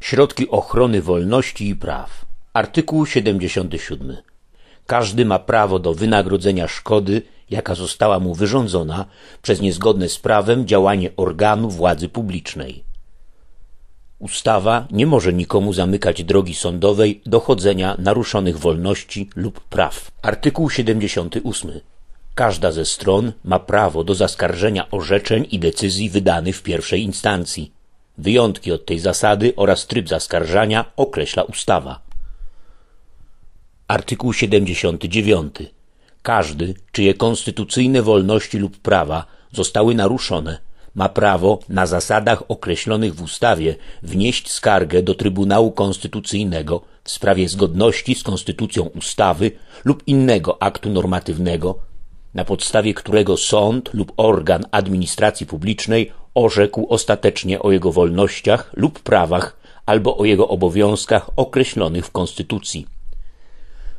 Środki ochrony wolności i praw. Artykuł 77. Każdy ma prawo do wynagrodzenia szkody, jaka została mu wyrządzona przez niezgodne z prawem działanie organu władzy publicznej. Ustawa nie może nikomu zamykać drogi sądowej dochodzenia naruszonych wolności lub praw. Artykuł 78. Każda ze stron ma prawo do zaskarżenia orzeczeń i decyzji wydanych w pierwszej instancji. Wyjątki od tej zasady oraz tryb zaskarżania określa ustawa. Artykuł 79. Każdy, czyje konstytucyjne wolności lub prawa zostały naruszone, ma prawo na zasadach określonych w ustawie wnieść skargę do Trybunału Konstytucyjnego w sprawie zgodności z konstytucją ustawy lub innego aktu normatywnego, na podstawie którego sąd lub organ administracji publicznej orzekł ostatecznie o jego wolnościach lub prawach albo o jego obowiązkach określonych w Konstytucji.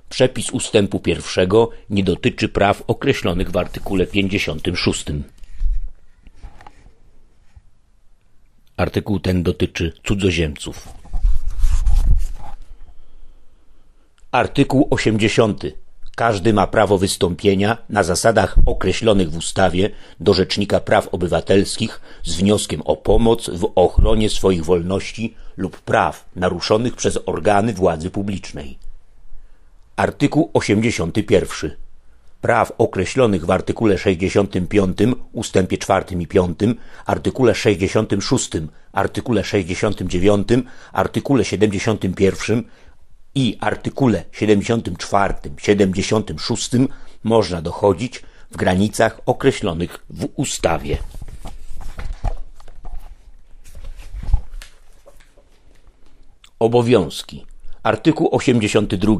Przepis ustępu pierwszego nie dotyczy praw określonych w artykule 56. Artykuł ten dotyczy cudzoziemców. Artykuł 80. Każdy ma prawo wystąpienia na zasadach określonych w ustawie do Rzecznika Praw Obywatelskich z wnioskiem o pomoc w ochronie swoich wolności lub praw naruszonych przez organy władzy publicznej. Artykuł 81. Praw określonych w artykule 65 ustępie 4 i 5, artykule 66, artykule 69, artykule 71 i artykule 74, 76 można dochodzić w granicach określonych w ustawie. Obowiązki. Artykuł 82.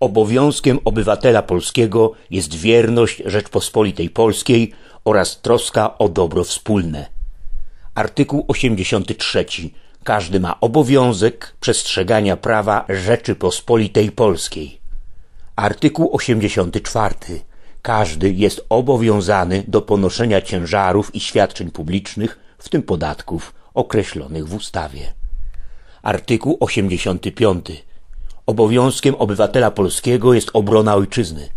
Obowiązkiem obywatela polskiego jest wierność Rzeczpospolitej Polskiej oraz troska o dobro wspólne. Artykuł 83. Każdy ma obowiązek przestrzegania prawa Rzeczypospolitej Polskiej. Artykuł 84. Każdy jest obowiązany do ponoszenia ciężarów i świadczeń publicznych, w tym podatków, określonych w ustawie. Artykuł 85. Obowiązkiem obywatela polskiego jest obrona ojczyzny.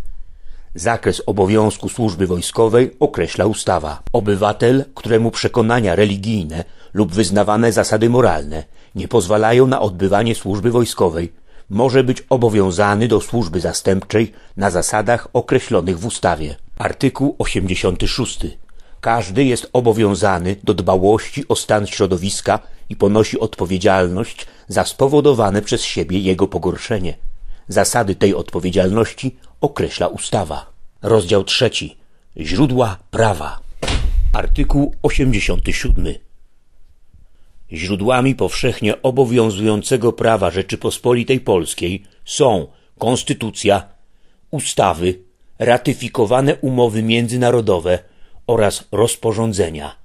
Zakres obowiązku służby wojskowej określa ustawa. Obywatel, któremu przekonania religijne lub wyznawane zasady moralne nie pozwalają na odbywanie służby wojskowej, może być obowiązany do służby zastępczej na zasadach określonych w ustawie. Artykuł 86. Każdy jest obowiązany do dbałości o stan środowiska i ponosi odpowiedzialność za spowodowane przez siebie jego pogorszenie. Zasady tej odpowiedzialności określa ustawa. Rozdział trzeci. Źródła prawa. Artykuł 87. Źródłami powszechnie obowiązującego prawa Rzeczypospolitej Polskiej są konstytucja, ustawy, ratyfikowane umowy międzynarodowe oraz rozporządzenia.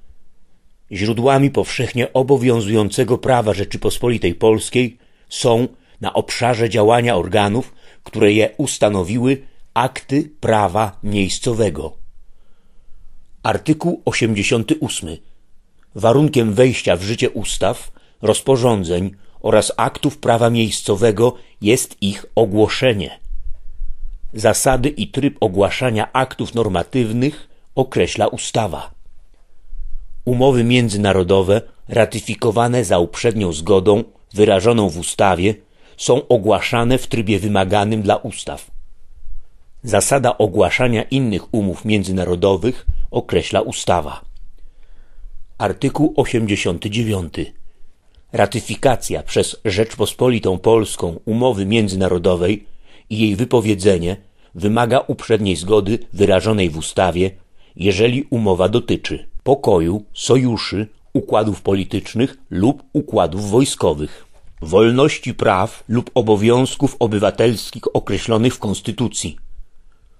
Źródłami powszechnie obowiązującego prawa Rzeczypospolitej Polskiej są na obszarze działania organów które je ustanowiły, akty prawa miejscowego. Artykuł 88. Warunkiem wejścia w życie ustaw, rozporządzeń oraz aktów prawa miejscowego jest ich ogłoszenie. Zasady i tryb ogłaszania aktów normatywnych określa ustawa. Umowy międzynarodowe ratyfikowane za uprzednią zgodą wyrażoną w ustawie są ogłaszane w trybie wymaganym dla ustaw. Zasada ogłaszania innych umów międzynarodowych określa ustawa. Artykuł 89. Ratyfikacja przez Rzeczpospolitą Polską umowy międzynarodowej i jej wypowiedzenie wymaga uprzedniej zgody wyrażonej w ustawie, jeżeli umowa dotyczy pokoju, sojuszy, układów politycznych lub układów wojskowych wolności praw lub obowiązków obywatelskich określonych w Konstytucji,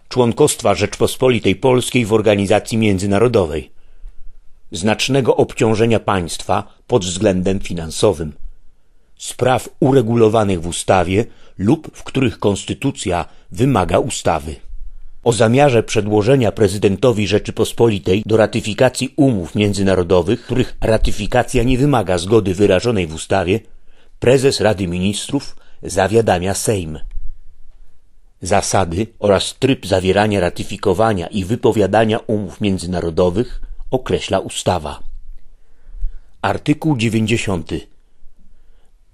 członkostwa Rzeczpospolitej Polskiej w organizacji międzynarodowej, znacznego obciążenia państwa pod względem finansowym, spraw uregulowanych w ustawie lub w których Konstytucja wymaga ustawy o zamiarze przedłożenia prezydentowi Rzeczypospolitej do ratyfikacji umów międzynarodowych, których ratyfikacja nie wymaga zgody wyrażonej w ustawie, prezes Rady Ministrów zawiadamia Sejm. Zasady oraz tryb zawierania, ratyfikowania i wypowiadania umów międzynarodowych określa ustawa. Artykuł 90.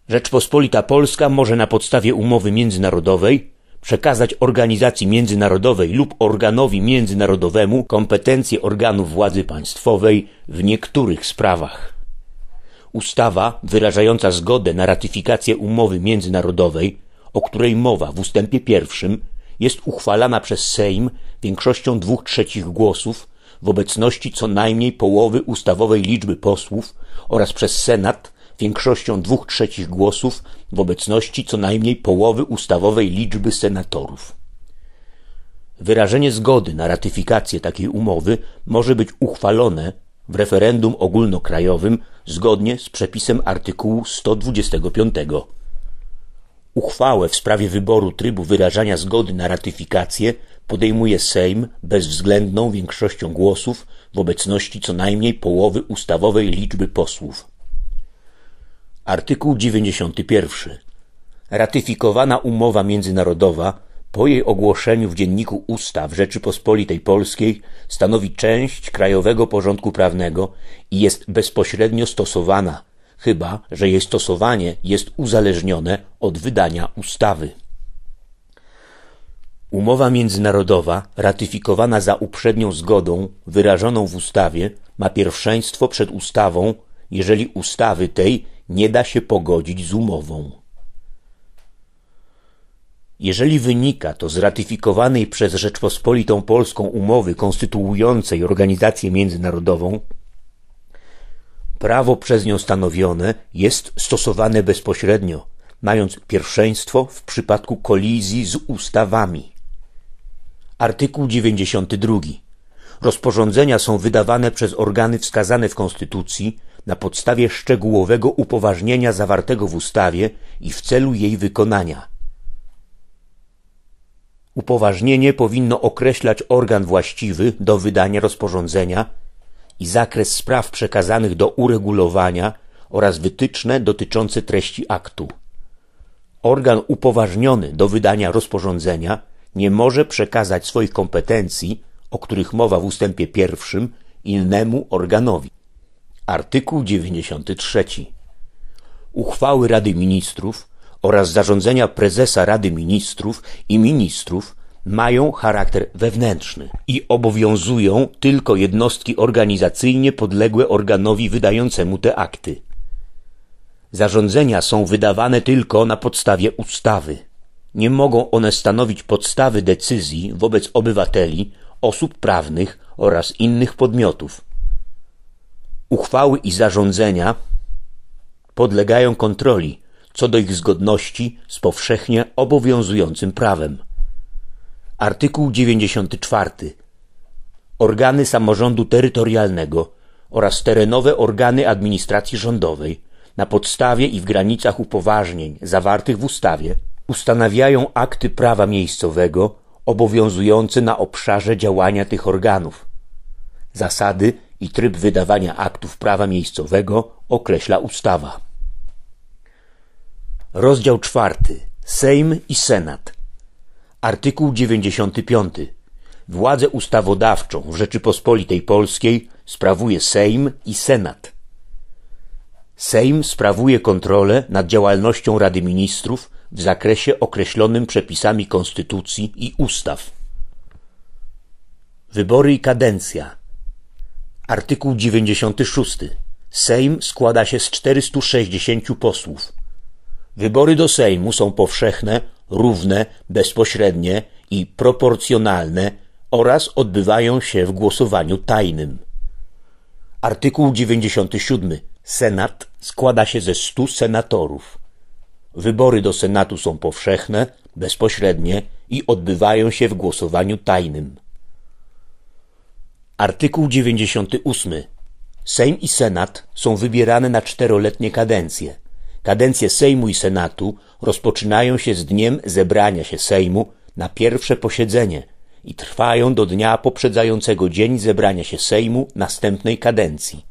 Rzeczpospolita Polska może na podstawie umowy międzynarodowej przekazać organizacji międzynarodowej lub organowi międzynarodowemu kompetencje organów władzy państwowej w niektórych sprawach. Ustawa wyrażająca zgodę na ratyfikację umowy międzynarodowej, o której mowa w ustępie pierwszym, jest uchwalana przez Sejm większością dwóch trzecich głosów w obecności co najmniej połowy ustawowej liczby posłów oraz przez Senat większością dwóch trzecich głosów w obecności co najmniej połowy ustawowej liczby senatorów. Wyrażenie zgody na ratyfikację takiej umowy może być uchwalone w referendum ogólnokrajowym zgodnie z przepisem artykułu 125. Uchwałę w sprawie wyboru trybu wyrażania zgody na ratyfikację podejmuje Sejm bezwzględną większością głosów w obecności co najmniej połowy ustawowej liczby posłów. Artykuł 91. Ratyfikowana umowa międzynarodowa po jej ogłoszeniu w Dzienniku Ustaw Rzeczypospolitej Polskiej stanowi część krajowego porządku prawnego i jest bezpośrednio stosowana, chyba że jej stosowanie jest uzależnione od wydania ustawy. Umowa międzynarodowa, ratyfikowana za uprzednią zgodą wyrażoną w ustawie, ma pierwszeństwo przed ustawą, jeżeli ustawy tej nie da się pogodzić z umową. Jeżeli wynika to z ratyfikowanej przez Rzeczpospolitą Polską umowy konstytuującej organizację międzynarodową, prawo przez nią stanowione jest stosowane bezpośrednio, mając pierwszeństwo w przypadku kolizji z ustawami. Artykuł 92. Rozporządzenia są wydawane przez organy wskazane w Konstytucji na podstawie szczegółowego upoważnienia zawartego w ustawie i w celu jej wykonania – Upoważnienie powinno określać organ właściwy do wydania rozporządzenia i zakres spraw przekazanych do uregulowania oraz wytyczne dotyczące treści aktu. Organ upoważniony do wydania rozporządzenia nie może przekazać swoich kompetencji, o których mowa w ustępie pierwszym, innemu organowi. Artykuł 93. Uchwały Rady Ministrów oraz zarządzenia prezesa Rady Ministrów i ministrów mają charakter wewnętrzny i obowiązują tylko jednostki organizacyjnie podległe organowi wydającemu te akty. Zarządzenia są wydawane tylko na podstawie ustawy. Nie mogą one stanowić podstawy decyzji wobec obywateli, osób prawnych oraz innych podmiotów. Uchwały i zarządzenia podlegają kontroli co do ich zgodności z powszechnie obowiązującym prawem. Artykuł 94. Organy samorządu terytorialnego oraz terenowe organy administracji rządowej na podstawie i w granicach upoważnień zawartych w ustawie ustanawiają akty prawa miejscowego obowiązujące na obszarze działania tych organów. Zasady i tryb wydawania aktów prawa miejscowego określa ustawa. Rozdział czwarty. Sejm i Senat. Artykuł 95. Władzę ustawodawczą w Rzeczypospolitej Polskiej sprawuje Sejm i Senat. Sejm sprawuje kontrolę nad działalnością Rady Ministrów w zakresie określonym przepisami konstytucji i ustaw. Wybory i kadencja. Artykuł 96. Sejm składa się z 460 posłów. Wybory do Sejmu są powszechne, równe, bezpośrednie i proporcjonalne oraz odbywają się w głosowaniu tajnym. Artykuł 97. Senat składa się ze 100 senatorów. Wybory do Senatu są powszechne, bezpośrednie i odbywają się w głosowaniu tajnym. Artykuł 98. Sejm i Senat są wybierane na czteroletnie kadencje. Kadencje Sejmu i Senatu rozpoczynają się z dniem zebrania się Sejmu na pierwsze posiedzenie i trwają do dnia poprzedzającego dzień zebrania się Sejmu następnej kadencji.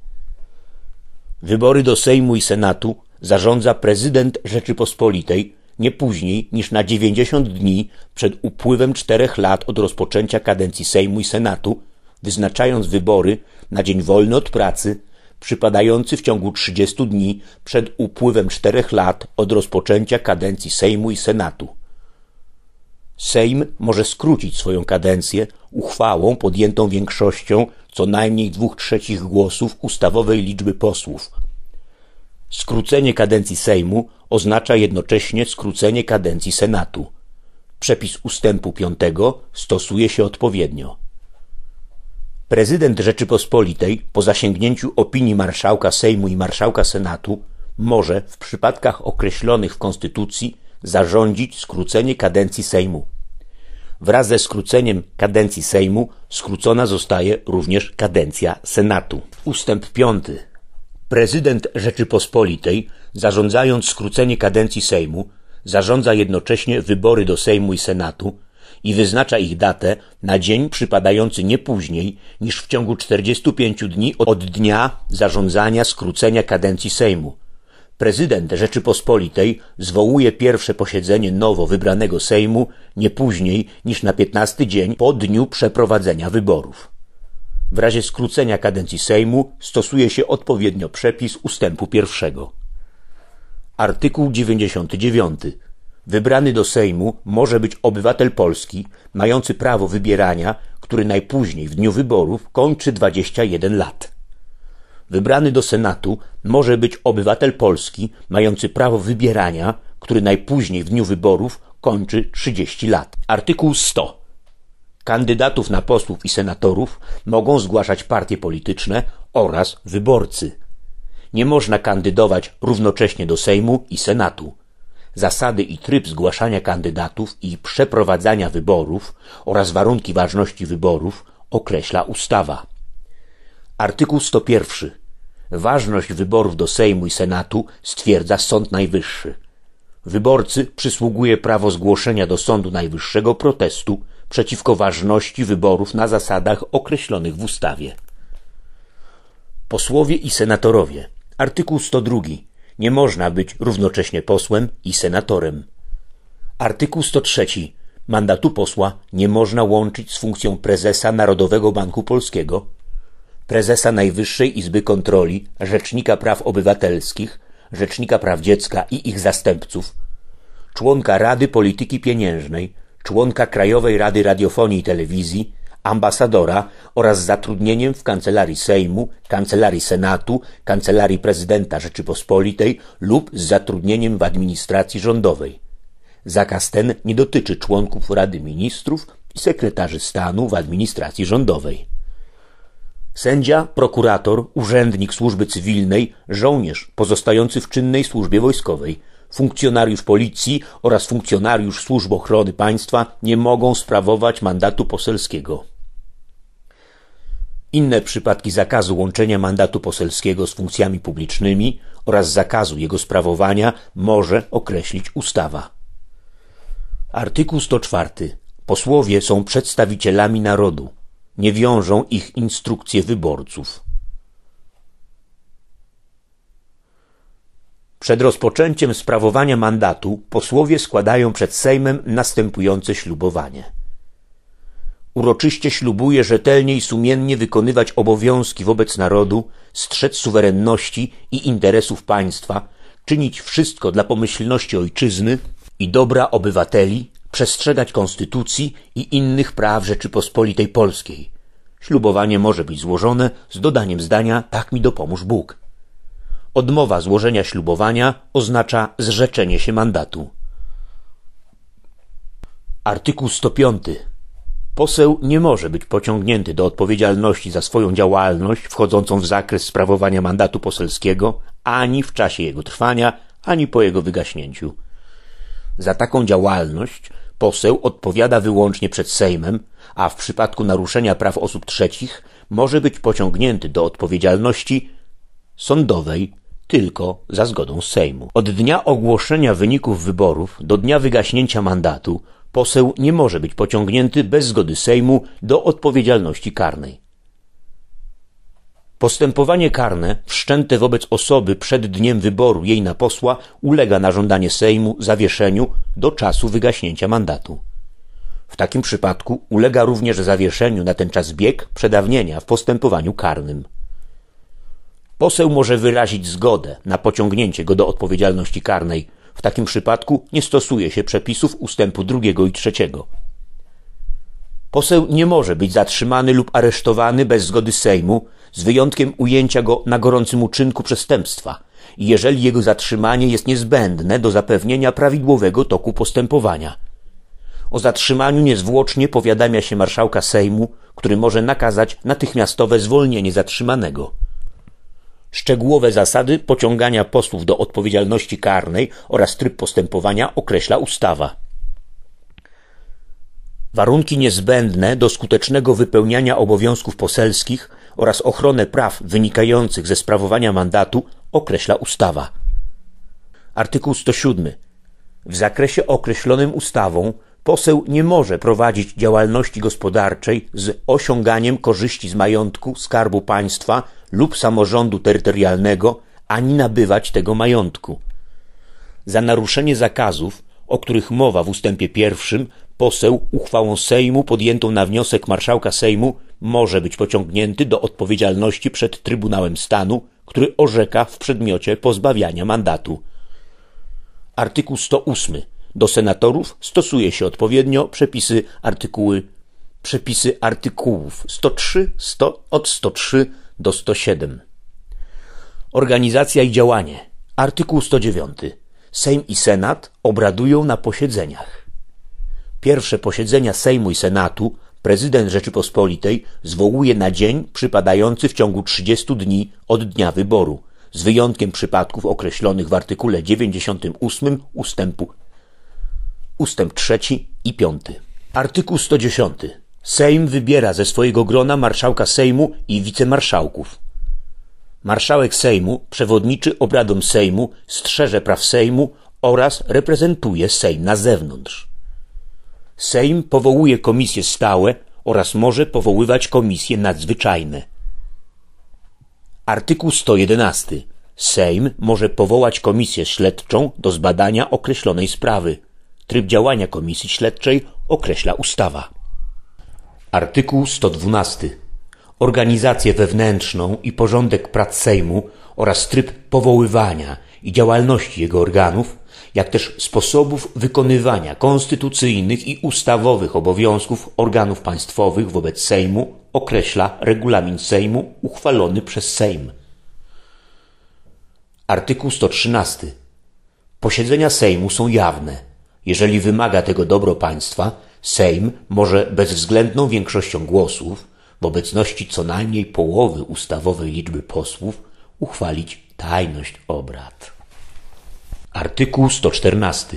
Wybory do Sejmu i Senatu zarządza prezydent Rzeczypospolitej nie później niż na 90 dni przed upływem czterech lat od rozpoczęcia kadencji Sejmu i Senatu, wyznaczając wybory na dzień wolny od pracy przypadający w ciągu 30 dni przed upływem czterech lat od rozpoczęcia kadencji Sejmu i Senatu. Sejm może skrócić swoją kadencję uchwałą podjętą większością co najmniej dwóch trzecich głosów ustawowej liczby posłów. Skrócenie kadencji Sejmu oznacza jednocześnie skrócenie kadencji Senatu. Przepis ustępu 5 stosuje się odpowiednio. Prezydent Rzeczypospolitej, po zasięgnięciu opinii marszałka Sejmu i marszałka Senatu, może w przypadkach określonych w Konstytucji zarządzić skrócenie kadencji Sejmu. Wraz ze skróceniem kadencji Sejmu skrócona zostaje również kadencja Senatu. Ustęp 5. Prezydent Rzeczypospolitej, zarządzając skrócenie kadencji Sejmu, zarządza jednocześnie wybory do Sejmu i Senatu i wyznacza ich datę na dzień przypadający nie później niż w ciągu 45 dni od dnia zarządzania skrócenia kadencji Sejmu. Prezydent Rzeczypospolitej zwołuje pierwsze posiedzenie nowo wybranego Sejmu nie później niż na 15 dzień po dniu przeprowadzenia wyborów. W razie skrócenia kadencji Sejmu stosuje się odpowiednio przepis ustępu pierwszego. Artykuł 99. Wybrany do Sejmu może być obywatel Polski, mający prawo wybierania, który najpóźniej w dniu wyborów kończy 21 lat. Wybrany do Senatu może być obywatel Polski, mający prawo wybierania, który najpóźniej w dniu wyborów kończy 30 lat. Artykuł 100. Kandydatów na posłów i senatorów mogą zgłaszać partie polityczne oraz wyborcy. Nie można kandydować równocześnie do Sejmu i Senatu zasady i tryb zgłaszania kandydatów i przeprowadzania wyborów oraz warunki ważności wyborów określa ustawa. Artykuł 101. Ważność wyborów do Sejmu i Senatu stwierdza Sąd Najwyższy. Wyborcy przysługuje prawo zgłoszenia do Sądu Najwyższego protestu przeciwko ważności wyborów na zasadach określonych w ustawie. Posłowie i senatorowie. Artykuł 102. Nie można być równocześnie posłem i senatorem. Artykuł 103. Mandatu posła nie można łączyć z funkcją prezesa Narodowego Banku Polskiego, prezesa Najwyższej Izby Kontroli, rzecznika praw obywatelskich, rzecznika praw dziecka i ich zastępców, członka Rady Polityki Pieniężnej, członka Krajowej Rady Radiofonii i Telewizji, ambasadora oraz zatrudnieniem w Kancelarii Sejmu, Kancelarii Senatu, Kancelarii Prezydenta Rzeczypospolitej lub z zatrudnieniem w administracji rządowej. Zakaz ten nie dotyczy członków Rady Ministrów i sekretarzy stanu w administracji rządowej. Sędzia, prokurator, urzędnik służby cywilnej, żołnierz pozostający w czynnej służbie wojskowej, funkcjonariusz policji oraz funkcjonariusz służb ochrony państwa nie mogą sprawować mandatu poselskiego. Inne przypadki zakazu łączenia mandatu poselskiego z funkcjami publicznymi oraz zakazu jego sprawowania może określić ustawa. Artykuł 104. Posłowie są przedstawicielami narodu. Nie wiążą ich instrukcje wyborców. Przed rozpoczęciem sprawowania mandatu posłowie składają przed Sejmem następujące ślubowanie uroczyście ślubuje rzetelnie i sumiennie wykonywać obowiązki wobec narodu, strzec suwerenności i interesów państwa, czynić wszystko dla pomyślności ojczyzny i dobra obywateli, przestrzegać konstytucji i innych praw Rzeczypospolitej Polskiej. Ślubowanie może być złożone z dodaniem zdania tak mi dopomóż Bóg. Odmowa złożenia ślubowania oznacza zrzeczenie się mandatu. Artykuł 105 Poseł nie może być pociągnięty do odpowiedzialności za swoją działalność wchodzącą w zakres sprawowania mandatu poselskiego ani w czasie jego trwania, ani po jego wygaśnięciu. Za taką działalność poseł odpowiada wyłącznie przed Sejmem, a w przypadku naruszenia praw osób trzecich może być pociągnięty do odpowiedzialności sądowej tylko za zgodą Sejmu. Od dnia ogłoszenia wyników wyborów do dnia wygaśnięcia mandatu poseł nie może być pociągnięty bez zgody Sejmu do odpowiedzialności karnej. Postępowanie karne wszczęte wobec osoby przed dniem wyboru jej na posła ulega na żądanie Sejmu zawieszeniu do czasu wygaśnięcia mandatu. W takim przypadku ulega również zawieszeniu na ten czas bieg przedawnienia w postępowaniu karnym. Poseł może wyrazić zgodę na pociągnięcie go do odpowiedzialności karnej – w takim przypadku nie stosuje się przepisów ustępu drugiego i trzeciego. Poseł nie może być zatrzymany lub aresztowany bez zgody Sejmu, z wyjątkiem ujęcia go na gorącym uczynku przestępstwa, jeżeli jego zatrzymanie jest niezbędne do zapewnienia prawidłowego toku postępowania. O zatrzymaniu niezwłocznie powiadamia się marszałka Sejmu, który może nakazać natychmiastowe zwolnienie zatrzymanego. Szczegółowe zasady pociągania posłów do odpowiedzialności karnej oraz tryb postępowania określa ustawa. Warunki niezbędne do skutecznego wypełniania obowiązków poselskich oraz ochronę praw wynikających ze sprawowania mandatu określa ustawa. Artykuł 107. W zakresie określonym ustawą poseł nie może prowadzić działalności gospodarczej z osiąganiem korzyści z majątku Skarbu Państwa lub samorządu terytorialnego ani nabywać tego majątku. Za naruszenie zakazów, o których mowa w ustępie pierwszym, poseł uchwałą Sejmu podjętą na wniosek marszałka Sejmu może być pociągnięty do odpowiedzialności przed Trybunałem Stanu, który orzeka w przedmiocie pozbawiania mandatu. Artykuł 108. Do senatorów stosuje się odpowiednio przepisy artykuły przepisy artykułów 103, 100, od 103 do 107. Organizacja i działanie. Artykuł 109. Sejm i Senat obradują na posiedzeniach. Pierwsze posiedzenia Sejmu i Senatu prezydent Rzeczypospolitej zwołuje na dzień przypadający w ciągu 30 dni od dnia wyboru, z wyjątkiem przypadków określonych w artykule 98 ustępu ustęp 3 i 5. Artykuł 110. Sejm wybiera ze swojego grona marszałka Sejmu i wicemarszałków. Marszałek Sejmu przewodniczy obradom Sejmu, strzeże praw Sejmu oraz reprezentuje Sejm na zewnątrz. Sejm powołuje komisje stałe oraz może powoływać komisje nadzwyczajne. Artykuł 111. Sejm może powołać komisję śledczą do zbadania określonej sprawy. Tryb działania komisji śledczej określa ustawa. Artykuł 112. Organizację wewnętrzną i porządek prac Sejmu oraz tryb powoływania i działalności jego organów, jak też sposobów wykonywania konstytucyjnych i ustawowych obowiązków organów państwowych wobec Sejmu określa regulamin Sejmu uchwalony przez Sejm. Artykuł 113. Posiedzenia Sejmu są jawne. Jeżeli wymaga tego dobro państwa, Sejm może bezwzględną większością głosów w obecności co najmniej połowy ustawowej liczby posłów uchwalić tajność obrad. Artykuł 114.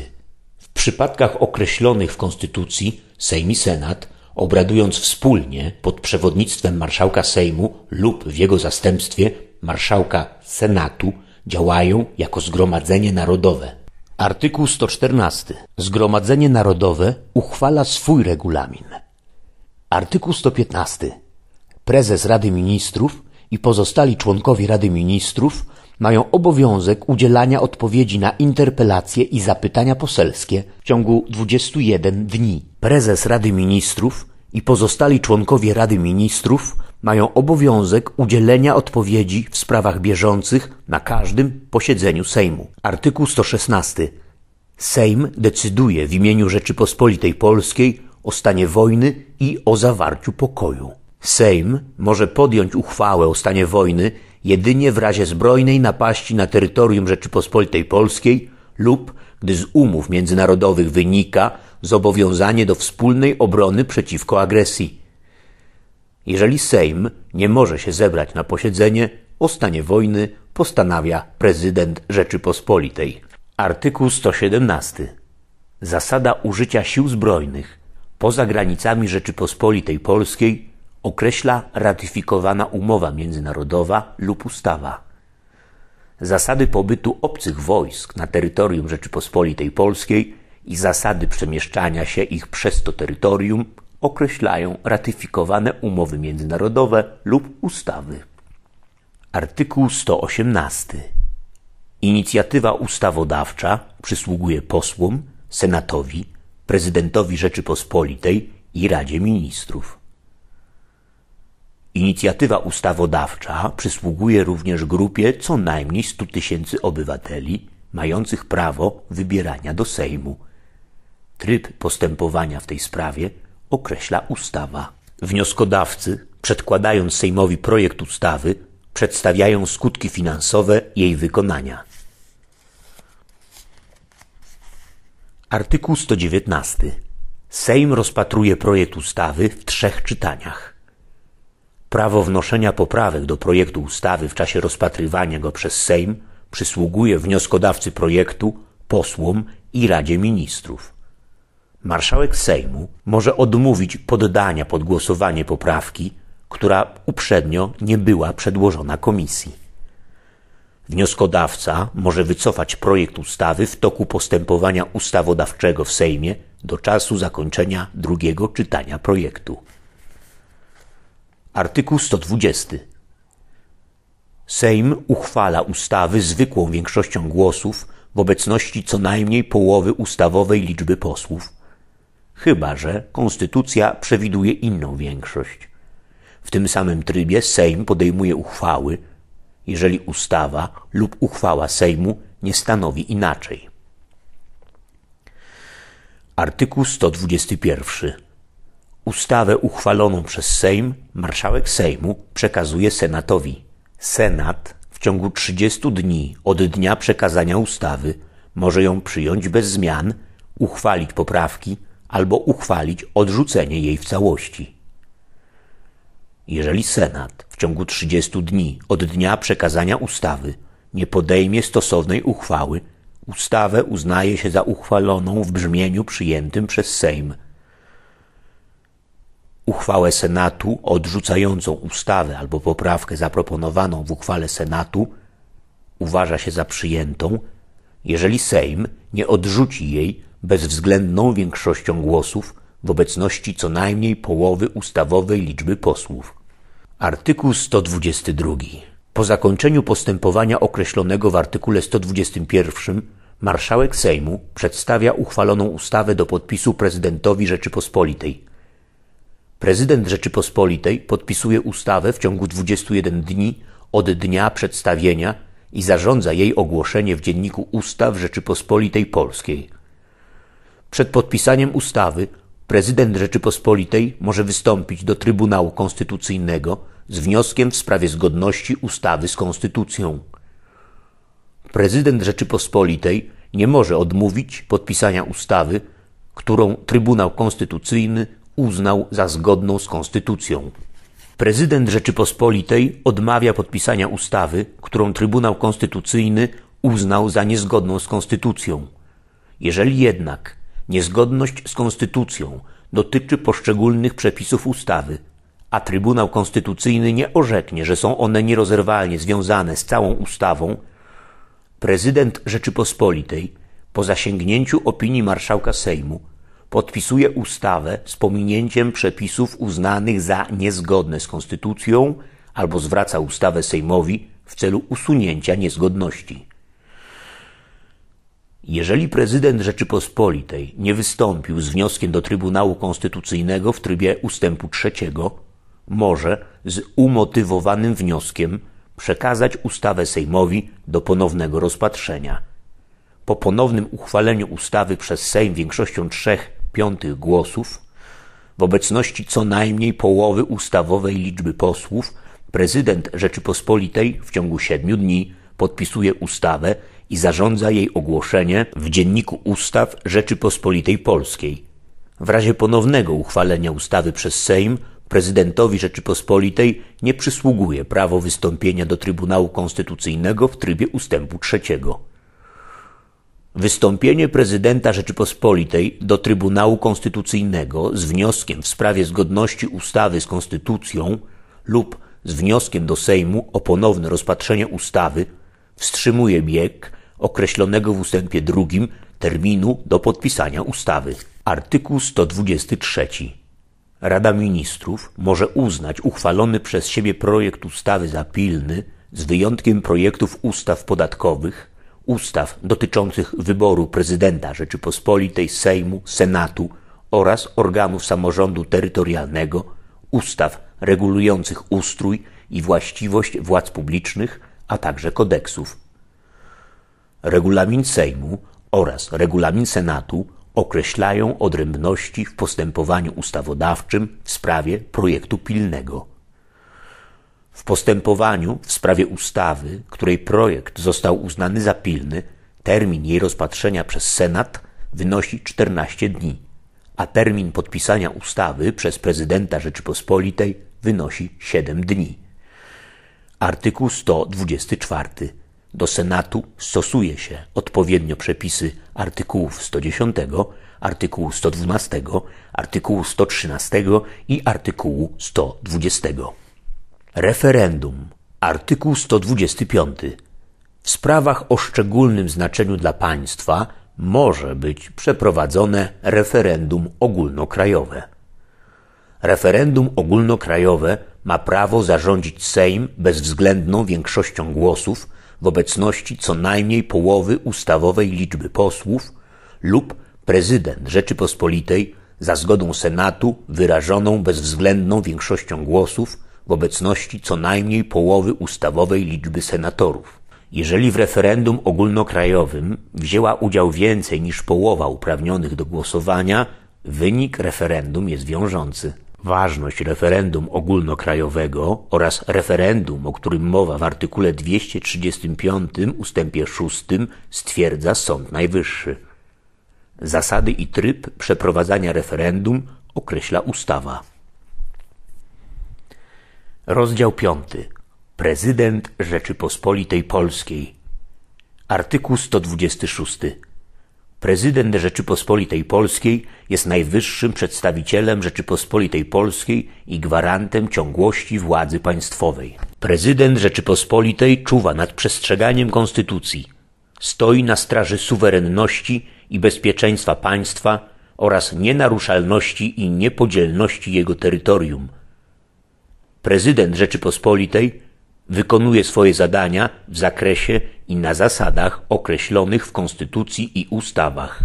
W przypadkach określonych w Konstytucji Sejm i Senat, obradując wspólnie pod przewodnictwem marszałka Sejmu lub w jego zastępstwie marszałka Senatu, działają jako zgromadzenie narodowe Artykuł 114. Zgromadzenie Narodowe uchwala swój regulamin. Artykuł 115. Prezes Rady Ministrów i pozostali członkowie Rady Ministrów mają obowiązek udzielania odpowiedzi na interpelacje i zapytania poselskie w ciągu 21 dni. Prezes Rady Ministrów i pozostali członkowie Rady Ministrów mają obowiązek udzielenia odpowiedzi w sprawach bieżących na każdym posiedzeniu Sejmu. Artykuł 116. Sejm decyduje w imieniu Rzeczypospolitej Polskiej o stanie wojny i o zawarciu pokoju. Sejm może podjąć uchwałę o stanie wojny jedynie w razie zbrojnej napaści na terytorium Rzeczypospolitej Polskiej lub gdy z umów międzynarodowych wynika, zobowiązanie do wspólnej obrony przeciwko agresji. Jeżeli Sejm nie może się zebrać na posiedzenie, o stanie wojny postanawia prezydent Rzeczypospolitej. Artykuł 117. Zasada użycia sił zbrojnych poza granicami Rzeczypospolitej Polskiej określa ratyfikowana umowa międzynarodowa lub ustawa. Zasady pobytu obcych wojsk na terytorium Rzeczypospolitej Polskiej i zasady przemieszczania się ich przez to terytorium określają ratyfikowane umowy międzynarodowe lub ustawy. Artykuł 118. Inicjatywa ustawodawcza przysługuje posłom, senatowi, prezydentowi Rzeczypospolitej i Radzie Ministrów. Inicjatywa ustawodawcza przysługuje również grupie co najmniej 100 tysięcy obywateli mających prawo wybierania do Sejmu – Tryb postępowania w tej sprawie określa ustawa. Wnioskodawcy, przedkładając Sejmowi projekt ustawy, przedstawiają skutki finansowe jej wykonania. Artykuł 119. Sejm rozpatruje projekt ustawy w trzech czytaniach. Prawo wnoszenia poprawek do projektu ustawy w czasie rozpatrywania go przez Sejm przysługuje wnioskodawcy projektu, posłom i Radzie Ministrów marszałek Sejmu może odmówić poddania pod głosowanie poprawki, która uprzednio nie była przedłożona komisji. Wnioskodawca może wycofać projekt ustawy w toku postępowania ustawodawczego w Sejmie do czasu zakończenia drugiego czytania projektu. Artykuł 120. Sejm uchwala ustawy zwykłą większością głosów w obecności co najmniej połowy ustawowej liczby posłów chyba że konstytucja przewiduje inną większość. W tym samym trybie Sejm podejmuje uchwały, jeżeli ustawa lub uchwała Sejmu nie stanowi inaczej. Artykuł 121. Ustawę uchwaloną przez Sejm marszałek Sejmu przekazuje Senatowi. Senat w ciągu 30 dni od dnia przekazania ustawy może ją przyjąć bez zmian, uchwalić poprawki albo uchwalić odrzucenie jej w całości. Jeżeli Senat w ciągu 30 dni od dnia przekazania ustawy nie podejmie stosownej uchwały, ustawę uznaje się za uchwaloną w brzmieniu przyjętym przez Sejm. Uchwałę Senatu odrzucającą ustawę albo poprawkę zaproponowaną w uchwale Senatu uważa się za przyjętą, jeżeli Sejm nie odrzuci jej bezwzględną większością głosów w obecności co najmniej połowy ustawowej liczby posłów. Artykuł 122. Po zakończeniu postępowania określonego w artykule 121 marszałek Sejmu przedstawia uchwaloną ustawę do podpisu prezydentowi Rzeczypospolitej. Prezydent Rzeczypospolitej podpisuje ustawę w ciągu 21 dni od dnia przedstawienia i zarządza jej ogłoszenie w Dzienniku Ustaw Rzeczypospolitej Polskiej. Przed podpisaniem ustawy prezydent Rzeczypospolitej może wystąpić do Trybunału Konstytucyjnego z wnioskiem w sprawie zgodności ustawy z Konstytucją. Prezydent Rzeczypospolitej nie może odmówić podpisania ustawy, którą Trybunał Konstytucyjny uznał za zgodną z Konstytucją. Prezydent Rzeczypospolitej odmawia podpisania ustawy, którą Trybunał Konstytucyjny uznał za niezgodną z Konstytucją. Jeżeli jednak Niezgodność z konstytucją dotyczy poszczególnych przepisów ustawy, a Trybunał Konstytucyjny nie orzeknie, że są one nierozerwalnie związane z całą ustawą, prezydent Rzeczypospolitej, po zasięgnięciu opinii marszałka Sejmu, podpisuje ustawę z pominięciem przepisów uznanych za niezgodne z konstytucją albo zwraca ustawę Sejmowi w celu usunięcia niezgodności. Jeżeli prezydent Rzeczypospolitej nie wystąpił z wnioskiem do Trybunału Konstytucyjnego w trybie ustępu trzeciego, może z umotywowanym wnioskiem przekazać ustawę Sejmowi do ponownego rozpatrzenia. Po ponownym uchwaleniu ustawy przez Sejm większością trzech piątych głosów, w obecności co najmniej połowy ustawowej liczby posłów, prezydent Rzeczypospolitej w ciągu siedmiu dni podpisuje ustawę i zarządza jej ogłoszenie w Dzienniku Ustaw Rzeczypospolitej Polskiej. W razie ponownego uchwalenia ustawy przez Sejm prezydentowi Rzeczypospolitej nie przysługuje prawo wystąpienia do Trybunału Konstytucyjnego w trybie ustępu trzeciego. Wystąpienie prezydenta Rzeczypospolitej do Trybunału Konstytucyjnego z wnioskiem w sprawie zgodności ustawy z konstytucją lub z wnioskiem do Sejmu o ponowne rozpatrzenie ustawy wstrzymuje bieg określonego w ustępie drugim terminu do podpisania ustawy. Artykuł 123. Rada Ministrów może uznać uchwalony przez siebie projekt ustawy za pilny, z wyjątkiem projektów ustaw podatkowych, ustaw dotyczących wyboru prezydenta Rzeczypospolitej, Sejmu, Senatu oraz organów samorządu terytorialnego, ustaw regulujących ustrój i właściwość władz publicznych, a także kodeksów. Regulamin Sejmu oraz regulamin Senatu określają odrębności w postępowaniu ustawodawczym w sprawie projektu pilnego. W postępowaniu w sprawie ustawy, której projekt został uznany za pilny, termin jej rozpatrzenia przez Senat wynosi 14 dni, a termin podpisania ustawy przez prezydenta Rzeczypospolitej wynosi 7 dni. Artykuł 124. Do Senatu stosuje się odpowiednio przepisy artykułów 110, artykułu 112, artykułu 113 i artykułu 120. Referendum. Artykuł 125. W sprawach o szczególnym znaczeniu dla państwa może być przeprowadzone referendum ogólnokrajowe. Referendum ogólnokrajowe ma prawo zarządzić Sejm bezwzględną większością głosów w obecności co najmniej połowy ustawowej liczby posłów lub prezydent Rzeczypospolitej za zgodą Senatu wyrażoną bezwzględną większością głosów w obecności co najmniej połowy ustawowej liczby senatorów. Jeżeli w referendum ogólnokrajowym wzięła udział więcej niż połowa uprawnionych do głosowania, wynik referendum jest wiążący. Ważność referendum ogólnokrajowego oraz referendum, o którym mowa w artykule 235 ustępie 6 stwierdza Sąd Najwyższy. Zasady i tryb przeprowadzania referendum określa ustawa. Rozdział 5. Prezydent Rzeczypospolitej Polskiej. Artykuł 126. Prezydent Rzeczypospolitej Polskiej jest najwyższym przedstawicielem Rzeczypospolitej Polskiej i gwarantem ciągłości władzy państwowej. Prezydent Rzeczypospolitej czuwa nad przestrzeganiem konstytucji, stoi na straży suwerenności i bezpieczeństwa państwa oraz nienaruszalności i niepodzielności jego terytorium. Prezydent Rzeczypospolitej wykonuje swoje zadania w zakresie i na zasadach określonych w Konstytucji i ustawach.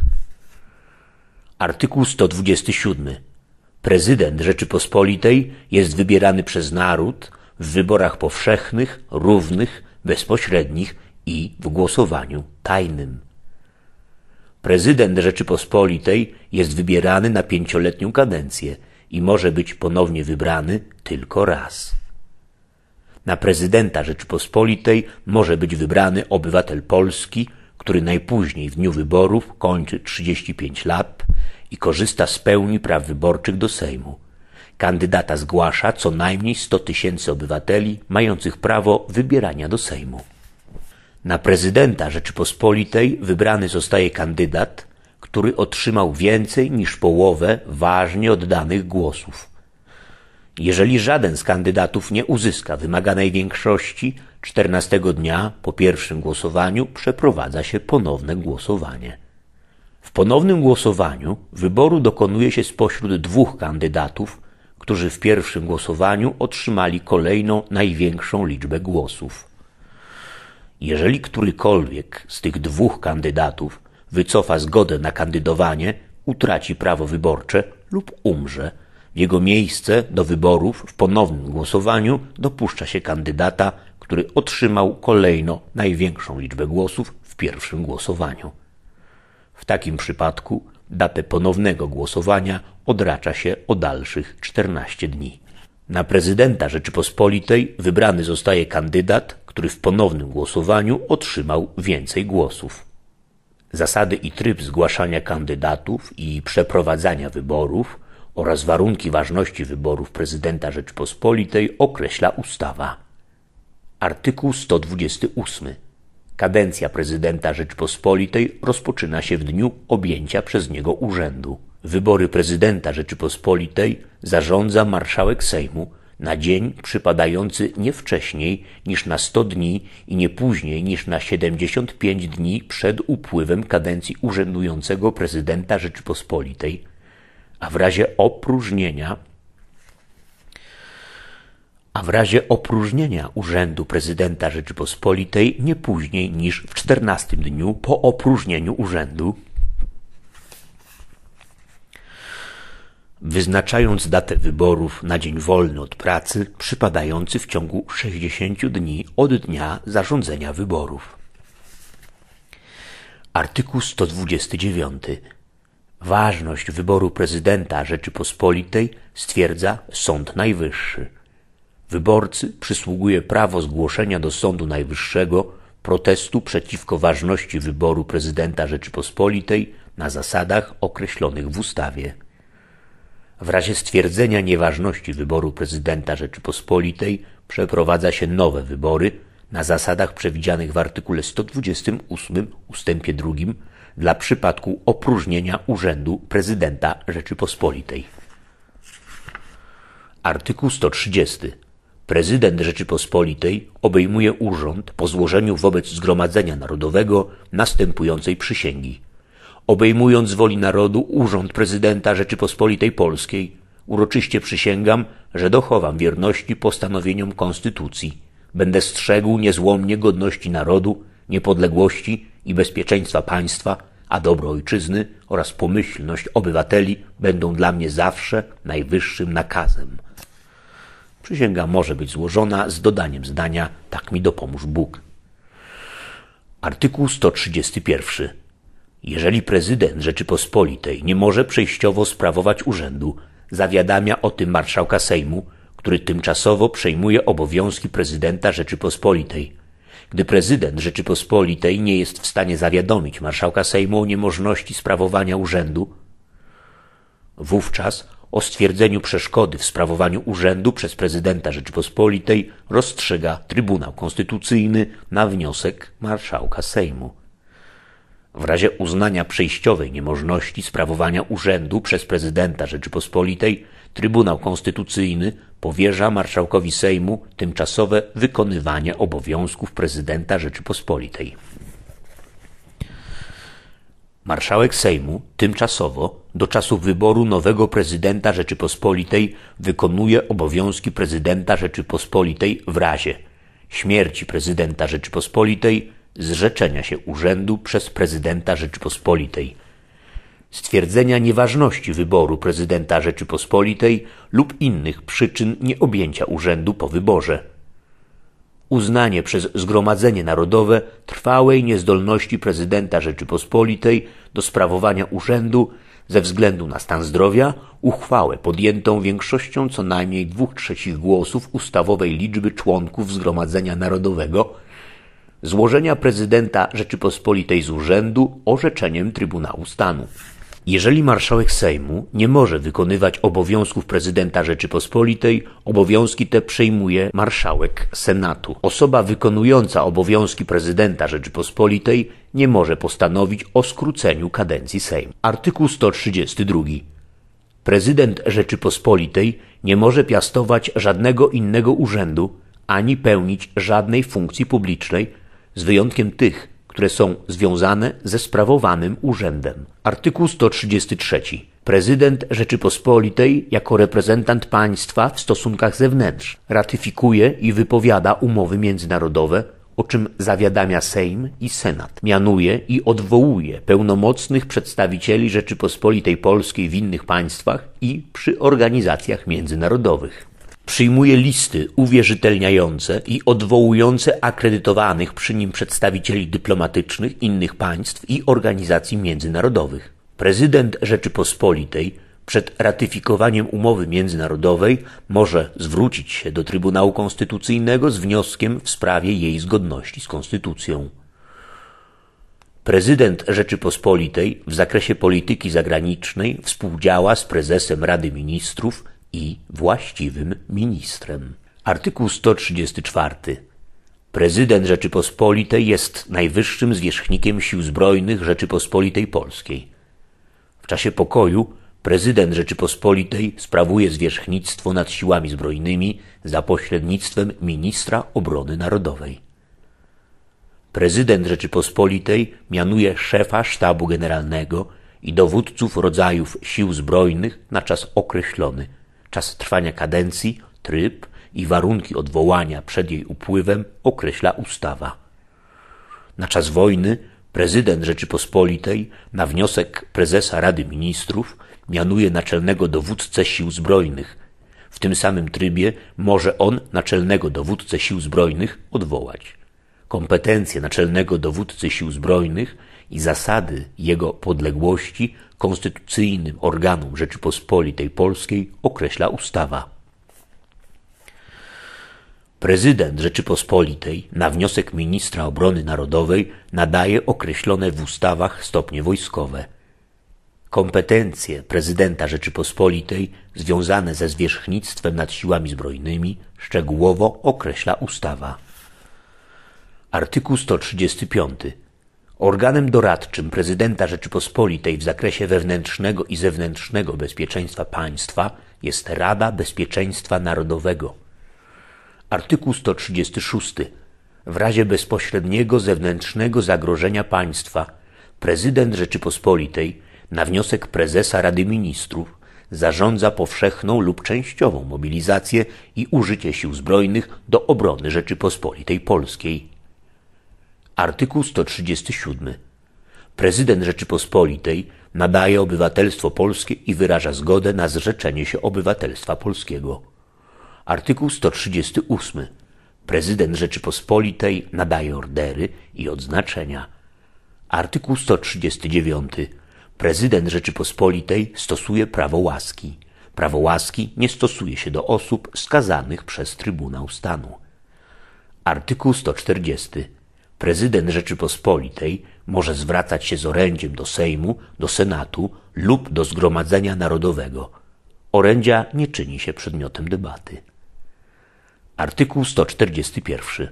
Artykuł 127. Prezydent Rzeczypospolitej jest wybierany przez naród w wyborach powszechnych, równych, bezpośrednich i w głosowaniu tajnym. Prezydent Rzeczypospolitej jest wybierany na pięcioletnią kadencję i może być ponownie wybrany tylko raz. Na prezydenta Rzeczypospolitej może być wybrany obywatel Polski, który najpóźniej w dniu wyborów kończy 35 lat i korzysta z pełni praw wyborczych do Sejmu. Kandydata zgłasza co najmniej 100 tysięcy obywateli mających prawo wybierania do Sejmu. Na prezydenta Rzeczypospolitej wybrany zostaje kandydat, który otrzymał więcej niż połowę ważnie oddanych głosów. Jeżeli żaden z kandydatów nie uzyska wymaganej większości, 14 dnia po pierwszym głosowaniu przeprowadza się ponowne głosowanie. W ponownym głosowaniu wyboru dokonuje się spośród dwóch kandydatów, którzy w pierwszym głosowaniu otrzymali kolejną największą liczbę głosów. Jeżeli którykolwiek z tych dwóch kandydatów wycofa zgodę na kandydowanie, utraci prawo wyborcze lub umrze jego miejsce do wyborów w ponownym głosowaniu dopuszcza się kandydata, który otrzymał kolejno największą liczbę głosów w pierwszym głosowaniu. W takim przypadku datę ponownego głosowania odracza się o dalszych 14 dni. Na prezydenta Rzeczypospolitej wybrany zostaje kandydat, który w ponownym głosowaniu otrzymał więcej głosów. Zasady i tryb zgłaszania kandydatów i przeprowadzania wyborów oraz warunki ważności wyborów prezydenta Rzeczpospolitej określa ustawa. Artykuł 128. Kadencja prezydenta Rzeczpospolitej rozpoczyna się w dniu objęcia przez niego urzędu. Wybory prezydenta Rzeczypospolitej zarządza marszałek Sejmu na dzień przypadający nie wcześniej niż na 100 dni i nie później niż na 75 dni przed upływem kadencji urzędującego prezydenta Rzeczypospolitej a w razie opróżnienia a w razie opróżnienia Urzędu Prezydenta Rzeczypospolitej nie później niż w 14 dniu po opróżnieniu urzędu, wyznaczając datę wyborów na dzień wolny od pracy przypadający w ciągu 60 dni od dnia zarządzenia wyborów. Artykuł 129 Ważność wyboru prezydenta Rzeczypospolitej stwierdza Sąd Najwyższy. Wyborcy przysługuje prawo zgłoszenia do Sądu Najwyższego protestu przeciwko ważności wyboru prezydenta Rzeczypospolitej na zasadach określonych w ustawie. W razie stwierdzenia nieważności wyboru prezydenta Rzeczypospolitej przeprowadza się nowe wybory na zasadach przewidzianych w artykule 128 ustępie 2 dla przypadku opróżnienia urzędu prezydenta Rzeczypospolitej. Artykuł 130. Prezydent Rzeczypospolitej obejmuje urząd po złożeniu wobec Zgromadzenia Narodowego następującej przysięgi. Obejmując woli narodu urząd prezydenta Rzeczypospolitej Polskiej, uroczyście przysięgam, że dochowam wierności postanowieniom Konstytucji. Będę strzegł niezłomnie godności narodu, niepodległości i bezpieczeństwa państwa, a dobro ojczyzny oraz pomyślność obywateli będą dla mnie zawsze najwyższym nakazem. Przysięga może być złożona z dodaniem zdania tak mi dopomóż Bóg. Artykuł 131. Jeżeli prezydent Rzeczypospolitej nie może przejściowo sprawować urzędu, zawiadamia o tym marszałka Sejmu, który tymczasowo przejmuje obowiązki prezydenta Rzeczypospolitej, gdy prezydent Rzeczypospolitej nie jest w stanie zawiadomić marszałka Sejmu o niemożności sprawowania urzędu, wówczas o stwierdzeniu przeszkody w sprawowaniu urzędu przez prezydenta Rzeczypospolitej rozstrzyga Trybunał Konstytucyjny na wniosek marszałka Sejmu. W razie uznania przejściowej niemożności sprawowania urzędu przez prezydenta Rzeczypospolitej Trybunał Konstytucyjny powierza marszałkowi Sejmu tymczasowe wykonywanie obowiązków prezydenta Rzeczypospolitej. Marszałek Sejmu tymczasowo do czasu wyboru nowego prezydenta Rzeczypospolitej wykonuje obowiązki prezydenta Rzeczypospolitej w razie śmierci prezydenta Rzeczypospolitej, zrzeczenia się urzędu przez prezydenta Rzeczypospolitej stwierdzenia nieważności wyboru prezydenta Rzeczypospolitej lub innych przyczyn nieobjęcia urzędu po wyborze. Uznanie przez Zgromadzenie Narodowe trwałej niezdolności prezydenta Rzeczypospolitej do sprawowania urzędu ze względu na stan zdrowia uchwałę podjętą większością co najmniej dwóch trzecich głosów ustawowej liczby członków Zgromadzenia Narodowego złożenia prezydenta Rzeczypospolitej z urzędu orzeczeniem Trybunału Stanu. Jeżeli marszałek Sejmu nie może wykonywać obowiązków prezydenta Rzeczypospolitej, obowiązki te przejmuje marszałek Senatu. Osoba wykonująca obowiązki prezydenta Rzeczypospolitej nie może postanowić o skróceniu kadencji Sejmu. Artykuł 132. Prezydent Rzeczypospolitej nie może piastować żadnego innego urzędu ani pełnić żadnej funkcji publicznej, z wyjątkiem tych, które są związane ze sprawowanym urzędem. Artykuł 133. Prezydent Rzeczypospolitej jako reprezentant państwa w stosunkach zewnętrznych ratyfikuje i wypowiada umowy międzynarodowe, o czym zawiadamia Sejm i Senat. Mianuje i odwołuje pełnomocnych przedstawicieli Rzeczypospolitej Polskiej w innych państwach i przy organizacjach międzynarodowych przyjmuje listy uwierzytelniające i odwołujące akredytowanych przy nim przedstawicieli dyplomatycznych innych państw i organizacji międzynarodowych. Prezydent Rzeczypospolitej przed ratyfikowaniem umowy międzynarodowej może zwrócić się do Trybunału Konstytucyjnego z wnioskiem w sprawie jej zgodności z konstytucją. Prezydent Rzeczypospolitej w zakresie polityki zagranicznej współdziała z prezesem Rady Ministrów i właściwym ministrem. Artykuł 134. Prezydent Rzeczypospolitej jest najwyższym zwierzchnikiem sił zbrojnych Rzeczypospolitej Polskiej. W czasie pokoju prezydent Rzeczypospolitej sprawuje zwierzchnictwo nad siłami zbrojnymi za pośrednictwem ministra obrony narodowej. Prezydent Rzeczypospolitej mianuje szefa sztabu generalnego i dowódców rodzajów sił zbrojnych na czas określony – Czas trwania kadencji, tryb i warunki odwołania przed jej upływem określa ustawa. Na czas wojny prezydent Rzeczypospolitej na wniosek prezesa Rady Ministrów mianuje naczelnego dowódcę sił zbrojnych. W tym samym trybie może on naczelnego dowódcę sił zbrojnych odwołać. Kompetencje naczelnego dowódcy sił zbrojnych i zasady jego podległości konstytucyjnym organom Rzeczypospolitej Polskiej określa ustawa. Prezydent Rzeczypospolitej na wniosek ministra obrony narodowej nadaje określone w ustawach stopnie wojskowe. Kompetencje prezydenta Rzeczypospolitej związane ze zwierzchnictwem nad siłami zbrojnymi szczegółowo określa ustawa. Artykuł 135. Organem doradczym prezydenta Rzeczypospolitej w zakresie wewnętrznego i zewnętrznego bezpieczeństwa państwa jest Rada Bezpieczeństwa Narodowego. Artykuł 136. W razie bezpośredniego zewnętrznego zagrożenia państwa prezydent Rzeczypospolitej na wniosek prezesa Rady Ministrów zarządza powszechną lub częściową mobilizację i użycie sił zbrojnych do obrony Rzeczypospolitej Polskiej. Artykuł 137. Prezydent Rzeczypospolitej nadaje obywatelstwo polskie i wyraża zgodę na zrzeczenie się obywatelstwa polskiego. Artykuł 138. Prezydent Rzeczypospolitej nadaje ordery i odznaczenia. Artykuł 139. Prezydent Rzeczypospolitej stosuje prawo łaski. Prawo łaski nie stosuje się do osób skazanych przez Trybunał Stanu. Artykuł 140 prezydent Rzeczypospolitej może zwracać się z orędziem do Sejmu, do Senatu lub do Zgromadzenia Narodowego. Orędzia nie czyni się przedmiotem debaty. Artykuł 141.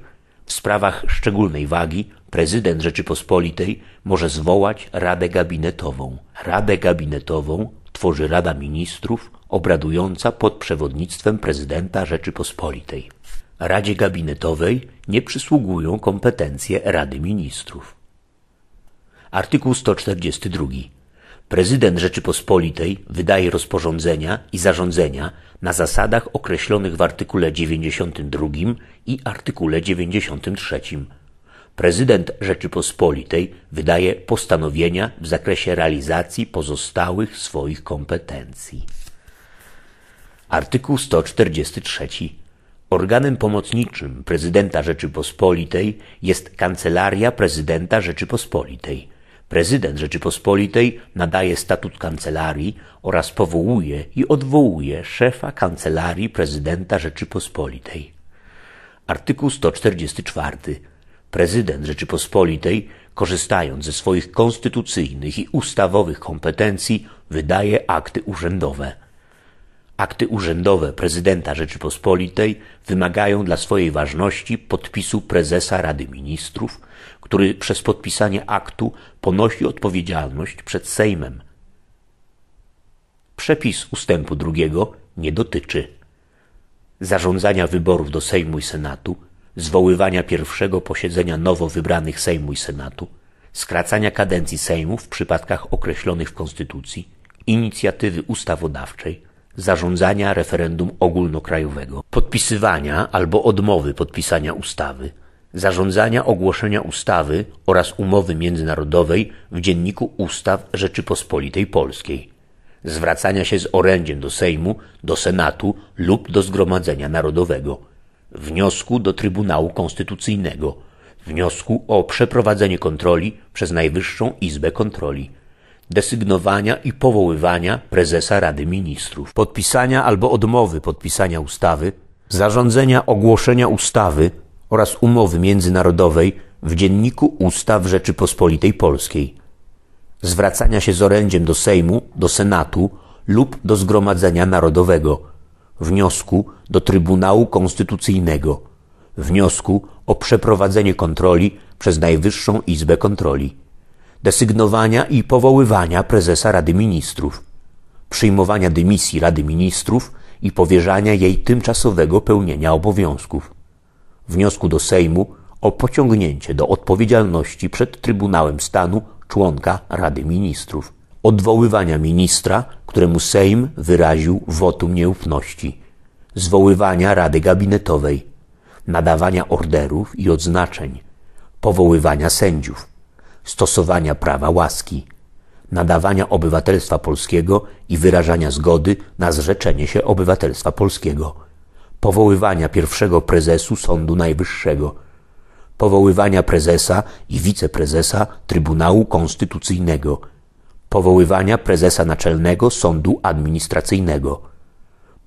W sprawach szczególnej wagi prezydent Rzeczypospolitej może zwołać Radę Gabinetową. Radę Gabinetową tworzy Rada Ministrów obradująca pod przewodnictwem prezydenta Rzeczypospolitej. Radzie Gabinetowej nie przysługują kompetencje Rady Ministrów. Artykuł 142. Prezydent Rzeczypospolitej wydaje rozporządzenia i zarządzenia na zasadach określonych w artykule 92 i artykule 93. Prezydent Rzeczypospolitej wydaje postanowienia w zakresie realizacji pozostałych swoich kompetencji. Artykuł 143. Organem pomocniczym prezydenta Rzeczypospolitej jest Kancelaria Prezydenta Rzeczypospolitej. Prezydent Rzeczypospolitej nadaje statut kancelarii oraz powołuje i odwołuje szefa Kancelarii Prezydenta Rzeczypospolitej. Artykuł 144. Prezydent Rzeczypospolitej, korzystając ze swoich konstytucyjnych i ustawowych kompetencji, wydaje akty urzędowe. Akty urzędowe prezydenta Rzeczypospolitej wymagają dla swojej ważności podpisu prezesa Rady Ministrów, który przez podpisanie aktu ponosi odpowiedzialność przed Sejmem. Przepis ustępu drugiego nie dotyczy zarządzania wyborów do Sejmu i Senatu, zwoływania pierwszego posiedzenia nowo wybranych Sejmu i Senatu, skracania kadencji Sejmu w przypadkach określonych w Konstytucji, inicjatywy ustawodawczej, zarządzania referendum ogólnokrajowego, podpisywania albo odmowy podpisania ustawy, zarządzania ogłoszenia ustawy oraz umowy międzynarodowej w Dzienniku Ustaw Rzeczypospolitej Polskiej, zwracania się z orędziem do Sejmu, do Senatu lub do Zgromadzenia Narodowego, wniosku do Trybunału Konstytucyjnego, wniosku o przeprowadzenie kontroli przez Najwyższą Izbę Kontroli, desygnowania i powoływania prezesa Rady Ministrów, podpisania albo odmowy podpisania ustawy, zarządzenia ogłoszenia ustawy oraz umowy międzynarodowej w Dzienniku Ustaw Rzeczypospolitej Polskiej, zwracania się z orędziem do Sejmu, do Senatu lub do Zgromadzenia Narodowego, wniosku do Trybunału Konstytucyjnego, wniosku o przeprowadzenie kontroli przez Najwyższą Izbę Kontroli desygnowania i powoływania prezesa Rady Ministrów, przyjmowania dymisji Rady Ministrów i powierzania jej tymczasowego pełnienia obowiązków, wniosku do Sejmu o pociągnięcie do odpowiedzialności przed Trybunałem Stanu członka Rady Ministrów, odwoływania ministra, któremu Sejm wyraził wotum nieufności, zwoływania Rady Gabinetowej, nadawania orderów i odznaczeń, powoływania sędziów stosowania prawa łaski, nadawania obywatelstwa polskiego i wyrażania zgody na zrzeczenie się obywatelstwa polskiego, powoływania pierwszego prezesu Sądu Najwyższego, powoływania prezesa i wiceprezesa Trybunału Konstytucyjnego, powoływania prezesa Naczelnego Sądu Administracyjnego,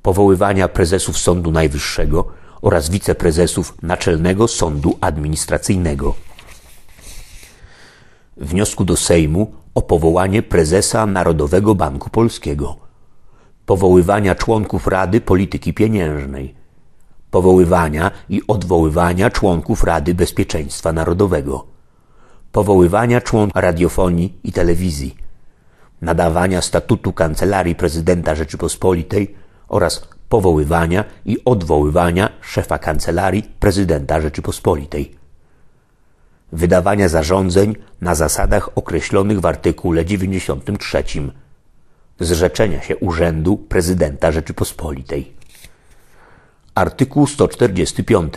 powoływania prezesów Sądu Najwyższego oraz wiceprezesów Naczelnego Sądu Administracyjnego wniosku do Sejmu o powołanie prezesa Narodowego Banku Polskiego, powoływania członków Rady Polityki Pieniężnej, powoływania i odwoływania członków Rady Bezpieczeństwa Narodowego, powoływania członków radiofonii i telewizji, nadawania statutu Kancelarii Prezydenta Rzeczypospolitej oraz powoływania i odwoływania szefa Kancelarii Prezydenta Rzeczypospolitej wydawania zarządzeń na zasadach określonych w artykule 93 zrzeczenia się urzędu prezydenta Rzeczypospolitej. Artykuł 145.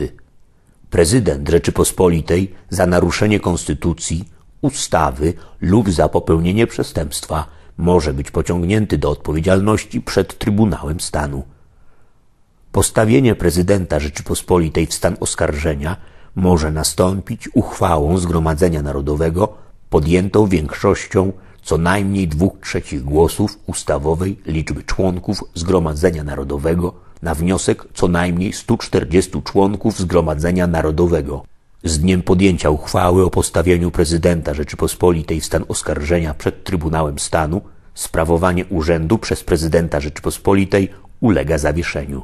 Prezydent Rzeczypospolitej za naruszenie konstytucji, ustawy lub za popełnienie przestępstwa może być pociągnięty do odpowiedzialności przed Trybunałem Stanu. Postawienie prezydenta Rzeczypospolitej w stan oskarżenia może nastąpić uchwałą Zgromadzenia Narodowego podjętą większością co najmniej dwóch trzecich głosów ustawowej liczby członków Zgromadzenia Narodowego na wniosek co najmniej 140 członków Zgromadzenia Narodowego. Z dniem podjęcia uchwały o postawieniu prezydenta Rzeczypospolitej w stan oskarżenia przed Trybunałem Stanu sprawowanie urzędu przez prezydenta Rzeczypospolitej ulega zawieszeniu.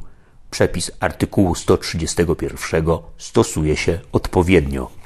Przepis artykułu 131 stosuje się odpowiednio.